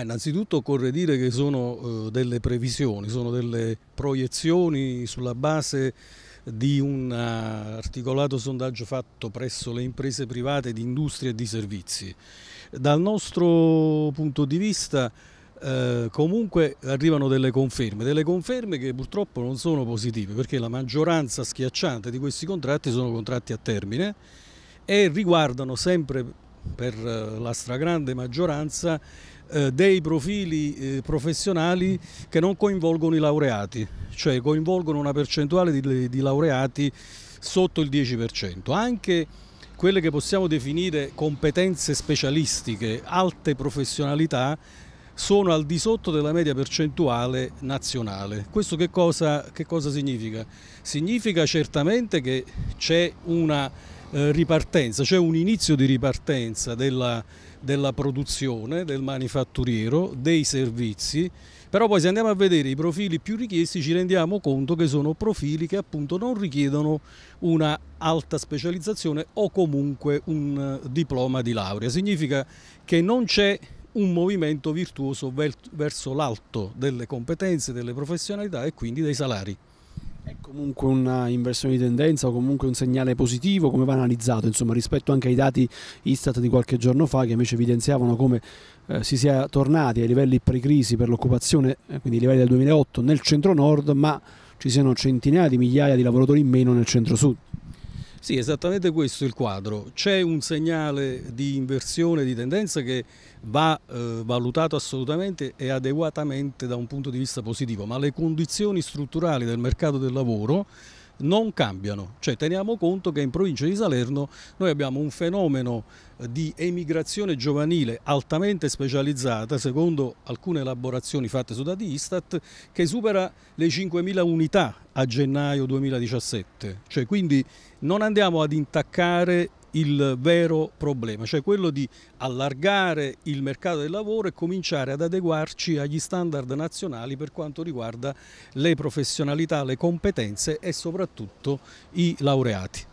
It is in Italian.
Ah, innanzitutto occorre dire che sono eh, delle previsioni, sono delle proiezioni sulla base di un articolato sondaggio fatto presso le imprese private di industria e di servizi. Dal nostro punto di vista eh, comunque arrivano delle conferme, delle conferme che purtroppo non sono positive perché la maggioranza schiacciante di questi contratti sono contratti a termine e riguardano sempre per eh, la stragrande maggioranza eh, dei profili eh, professionali che non coinvolgono i laureati, cioè coinvolgono una percentuale di, laureati sotto il 10%. Anche quelle che possiamo definire competenze specialistiche, alte professionalità, sono al di sotto della media percentuale nazionale. Questo che cosa, che cosa significa? Significa certamente che c'è una eh, ripartenza, cioè un inizio di ripartenza della, della produzione, del manifatturiero, dei servizi, però poi se andiamo a vedere i profili più richiesti ci rendiamo conto che sono profili che appunto non richiedono una alta specializzazione o comunque un eh, diploma di laurea, significa che non c'è un movimento virtuoso verso l'alto delle competenze, delle professionalità e quindi dei salari. È comunque un'inversione di tendenza o comunque un segnale positivo, come va analizzato insomma, rispetto anche ai dati Istat di qualche giorno fa che invece evidenziavano come eh, si sia tornati ai livelli pre-crisi per l'occupazione, eh, quindi ai livelli del 2008 nel centro-nord, ma ci siano centinaia di migliaia di lavoratori in meno nel centro-sud. Sì, esattamente questo è il quadro. C'è un segnale di inversione di tendenza che va eh, valutato assolutamente e adeguatamente da un punto di vista positivo, ma le condizioni strutturali del mercato del lavoro non cambiano, cioè teniamo conto che in provincia di Salerno noi abbiamo un fenomeno eh, di emigrazione giovanile altamente specializzata, secondo alcune elaborazioni fatte su dati Istat, che supera le 5.000 unità a gennaio 2017, cioè quindi non andiamo ad intaccare il vero problema, cioè quello di allargare il mercato del lavoro e cominciare ad adeguarci agli standard nazionali per quanto riguarda le professionalità, le competenze e soprattutto i laureati.